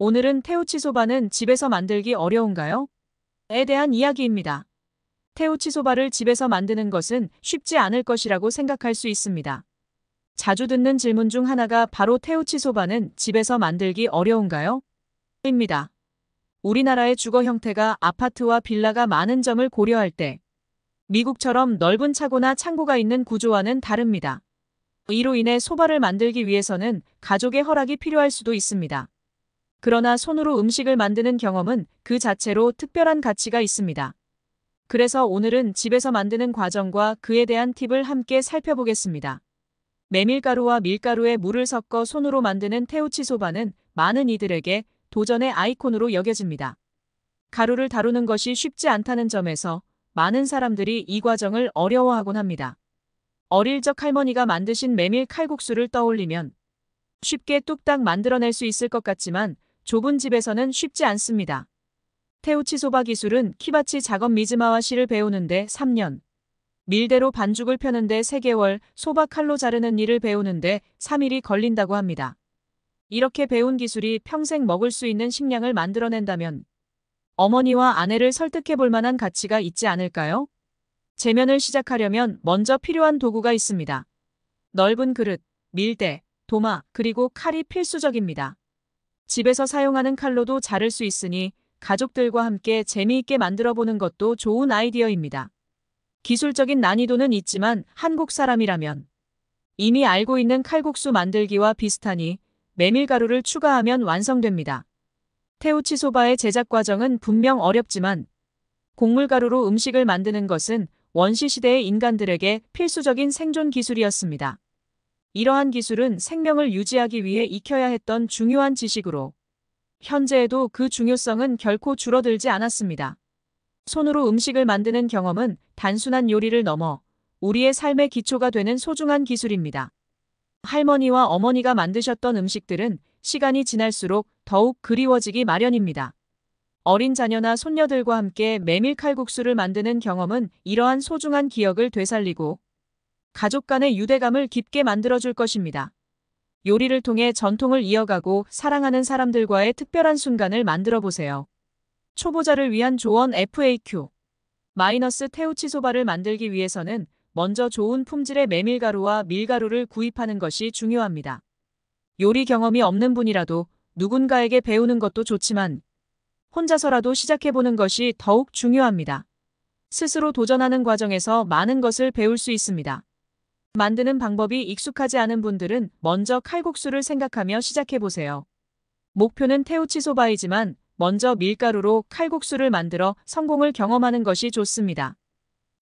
오늘은 태우치소바는 집에서 만들기 어려운가요? 에 대한 이야기입니다. 태우치소바를 집에서 만드는 것은 쉽지 않을 것이라고 생각할 수 있습니다. 자주 듣는 질문 중 하나가 바로 태우치소바는 집에서 만들기 어려운가요? 입니다. 우리나라의 주거 형태가 아파트와 빌라가 많은 점을 고려할 때 미국처럼 넓은 차고나 창고가 있는 구조와는 다릅니다. 이로 인해 소바를 만들기 위해서는 가족의 허락이 필요할 수도 있습니다. 그러나 손으로 음식을 만드는 경험은 그 자체로 특별한 가치가 있습니다. 그래서 오늘은 집에서 만드는 과정과 그에 대한 팁을 함께 살펴보겠습니다. 메밀가루와 밀가루에 물을 섞어 손으로 만드는 태우치 소바는 많은 이들에게 도전의 아이콘으로 여겨집니다. 가루를 다루는 것이 쉽지 않다는 점에서 많은 사람들이 이 과정을 어려워하곤 합니다. 어릴 적 할머니가 만드신 메밀 칼국수를 떠올리면 쉽게 뚝딱 만들어낼 수 있을 것 같지만 좁은 집에서는 쉽지 않습니다. 테우치 소바 기술은 키바치 작업 미즈마와 씨를 배우는데 3년, 밀대로 반죽을 펴는데 3개월, 소바 칼로 자르는 일을 배우는데 3일이 걸린다고 합니다. 이렇게 배운 기술이 평생 먹을 수 있는 식량을 만들어낸다면 어머니와 아내를 설득해 볼 만한 가치가 있지 않을까요? 재면을 시작하려면 먼저 필요한 도구가 있습니다. 넓은 그릇, 밀대, 도마, 그리고 칼이 필수적입니다. 집에서 사용하는 칼로도 자를 수 있으니 가족들과 함께 재미있게 만들어보는 것도 좋은 아이디어입니다. 기술적인 난이도는 있지만 한국 사람이라면 이미 알고 있는 칼국수 만들기와 비슷하니 메밀가루를 추가하면 완성됩니다. 태우치 소바의 제작 과정은 분명 어렵지만 곡물가루로 음식을 만드는 것은 원시시대의 인간들에게 필수적인 생존 기술이었습니다. 이러한 기술은 생명을 유지하기 위해 익혀야 했던 중요한 지식으로 현재에도 그 중요성은 결코 줄어들지 않았습니다. 손으로 음식을 만드는 경험은 단순한 요리를 넘어 우리의 삶의 기초가 되는 소중한 기술입니다. 할머니와 어머니가 만드셨던 음식들은 시간이 지날수록 더욱 그리워지기 마련입니다. 어린 자녀나 손녀들과 함께 메밀칼국수를 만드는 경험은 이러한 소중한 기억을 되살리고 가족 간의 유대감을 깊게 만들어줄 것입니다. 요리를 통해 전통을 이어가고 사랑하는 사람들과의 특별한 순간을 만들어 보세요. 초보자를 위한 조언 FAQ 마이너스 태우치소바를 만들기 위해서는 먼저 좋은 품질의 메밀가루와 밀가루를 구입하는 것이 중요합니다. 요리 경험이 없는 분이라도 누군가에게 배우는 것도 좋지만 혼자서라도 시작해보는 것이 더욱 중요합니다. 스스로 도전하는 과정에서 많은 것을 배울 수 있습니다. 만드는 방법이 익숙하지 않은 분들은 먼저 칼국수를 생각하며 시작해보세요. 목표는 태우치소바이지만 먼저 밀가루로 칼국수를 만들어 성공을 경험하는 것이 좋습니다.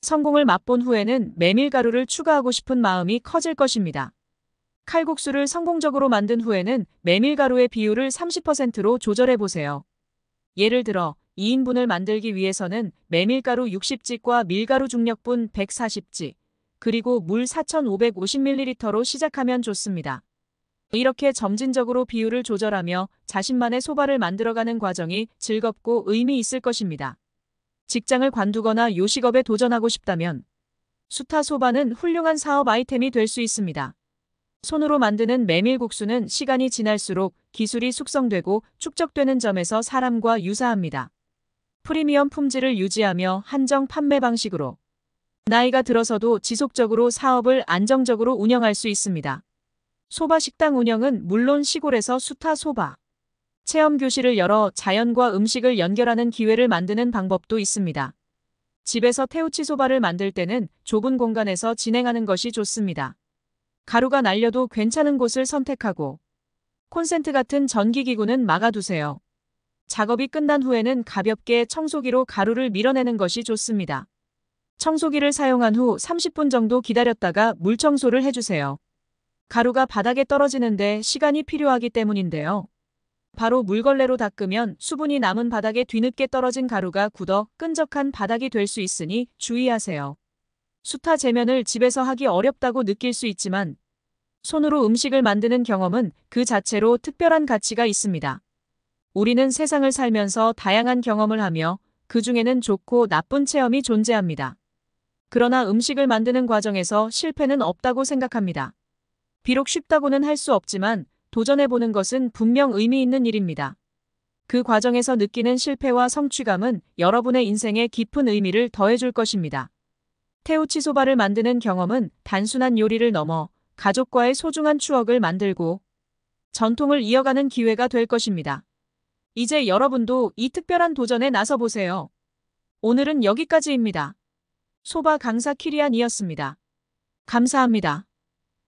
성공을 맛본 후에는 메밀가루를 추가하고 싶은 마음이 커질 것입니다. 칼국수를 성공적으로 만든 후에는 메밀가루의 비율을 30%로 조절해보세요. 예를 들어 2인분을 만들기 위해서는 메밀가루 60집과 밀가루 중력분 140집, 그리고 물 4,550ml로 시작하면 좋습니다. 이렇게 점진적으로 비율을 조절하며 자신만의 소바를 만들어가는 과정이 즐겁고 의미 있을 것입니다. 직장을 관두거나 요식업에 도전하고 싶다면 수타 소바는 훌륭한 사업 아이템이 될 수 있습니다. 손으로 만드는 메밀국수는 시간이 지날수록 기술이 숙성되고 축적되는 점에서 사람과 유사합니다. 프리미엄 품질을 유지하며 한정 판매 방식으로 나이가 들어서도 지속적으로 사업을 안정적으로 운영할 수 있습니다. 소바 식당 운영은 물론 시골에서 수타 소바, 체험 교실을 열어 자연과 음식을 연결하는 기회를 만드는 방법도 있습니다. 집에서 태우치 소바를 만들 때는 좁은 공간에서 진행하는 것이 좋습니다. 가루가 날려도 괜찮은 곳을 선택하고 콘센트 같은 전기기구는 막아두세요. 작업이 끝난 후에는 가볍게 청소기로 가루를 밀어내는 것이 좋습니다. 청소기를 사용한 후 30분 정도 기다렸다가 물 청소를 해주세요. 가루가 바닥에 떨어지는데 시간이 필요하기 때문인데요. 바로 물걸레로 닦으면 수분이 남은 바닥에 뒤늦게 떨어진 가루가 굳어 끈적한 바닥이 될 수 있으니 주의하세요. 수타 재면을 집에서 하기 어렵다고 느낄 수 있지만 손으로 음식을 만드는 경험은 그 자체로 특별한 가치가 있습니다. 우리는 세상을 살면서 다양한 경험을 하며 그 중에는 좋고 나쁜 체험이 존재합니다. 그러나 음식을 만드는 과정에서 실패는 없다고 생각합니다. 비록 쉽다고는 할 수 없지만 도전해보는 것은 분명 의미 있는 일입니다. 그 과정에서 느끼는 실패와 성취감은 여러분의 인생에 깊은 의미를 더해줄 것입니다. 태우치소바를 만드는 경험은 단순한 요리를 넘어 가족과의 소중한 추억을 만들고 전통을 이어가는 기회가 될 것입니다. 이제 여러분도 이 특별한 도전에 나서보세요. 오늘은 여기까지입니다. 소바 강사 키리안이었습니다. 감사합니다.